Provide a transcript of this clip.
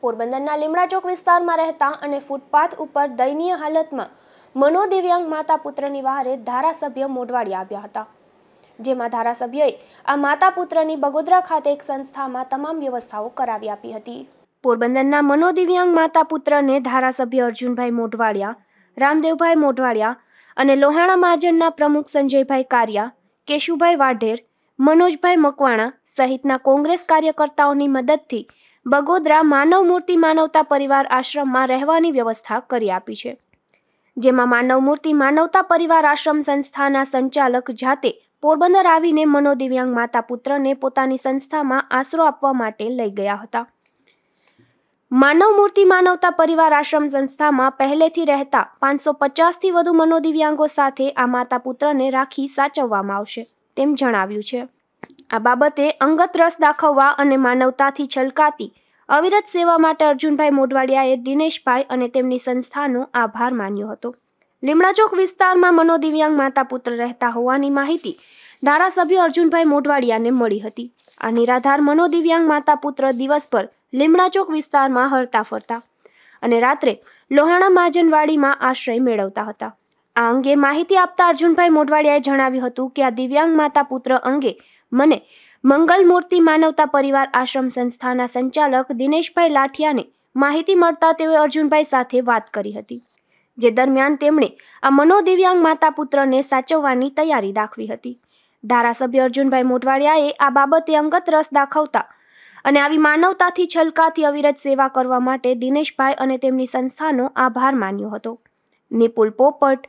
પોરબંદરના લીમડા ચોક વિસ્તારમાં રહેતા અને ફૂટપાથ ઉપર દયનીય હાલતમાં મનોદિવ્યાંગ માતા પુત્રની વહારે ધારાસભ્ય મોઢવાડી આવ્યા હતા જેમાં ધારાસભ્યએ આ માતા પુત્રની બગોદરા ખાતે એક સંસ્થામાં તમામ વ્યવસ્થાઓ કરાવી આપી હતી પોરબંદરના મનોદિવ્યાંગ માતા પુત્રને ધારાસભ્ય અર્જુનભાઈ મોઢવાડિયા રામદેવભાઈ મોઢવાડિયા અને લોહાણા મહાજનના પ્રમુખ સંજયભાઈ કારિયા કેશુભાઈ વાઢેર મનોજભાઈ મકવાણા સહિતના કોંગ્રેસ કાર્યકર્તાઓની મદદથી બગોદરા માનવ મૂર્તિ માનવતા પરિવાર આશ્રમમાં રહેવાની વ્યવસ્થા કરી આપી છે જેમાં માનવ મૂર્તિ માનવતા પરિવાર આશ્રમ સંસ્થાના સંચાલક જાતે પોરબંદર આવીને મનોદિવ્યાંગ માતા પુત્રને પોતાની સંસ્થામાં આશરો આપવા માટે લઈ ગયા હતા માનવ મૂર્તિ માનવતા પરિવાર આશ્રમ સંસ્થામાં પહેલેથી રહેતા પાંચસો પચાસથી વધુ મનોદિવ્યાંગો સાથે આ માતા પુત્રને રાખી સાચવવામાં આવશે તેમ જણાવ્યું છે આ બાબતે અંગત રસ દાખવવા અને માનવતાથી છલકાતી અવિરત સેવા માટે અર્જુનભાઈ મોઢવાડિયાએ દિનેશભાઈ અને તેમની સંસ્થાનો આભાર માન્યો હતો લીમડાચોક વિસ્તારમાં મનોદિવ્યાંગ માતા પુત્ર રહેતા હોવાની માહિતી ધારાસભ્ય અર્જુનભાઈ મોઢવાડિયાને મળી હતી આ નિરાધાર મનોદિવ્યાંગ માતા પુત્ર દિવસ દિવસભર લીમડાચોક વિસ્તારમાં હરતા ફરતા અને રાત્રે લોહાણા માજનવાડીમાં આશ્રય મેળવતા હતા આ અંગે માહિતી આપતા અર્જુનભાઈ મોઢવાડિયાએ જણાવ્યું હતું કે આ દિવ્યાંગ માતા પુત્ર અંગે મને મંગલમૂર્તિ માનવતા પરિવાર આશ્રમ સંસ્થાના સંચાલક દિનેશભાઈ લાઠિયાને માહિતી મળતા તેઓએ અર્જુનભાઈ સાથે વાત કરી હતી જે દરમિયાન તેમણે આ મનોદિવ્યાંગ માતા પુત્રને સાચવવાની તૈયારી દાખવી હતી ધારાસભ્ય અર્જુનભાઈ મોઢવાડિયાએ આ બાબતે અંગત રસ દાખવતા અને આવી માનવતાથી છલકાથી અવિરત સેવા કરવા માટે દિનેશભાઈ અને તેમની સંસ્થાનો આભાર માન્યો હતો નિપુલ પોપટ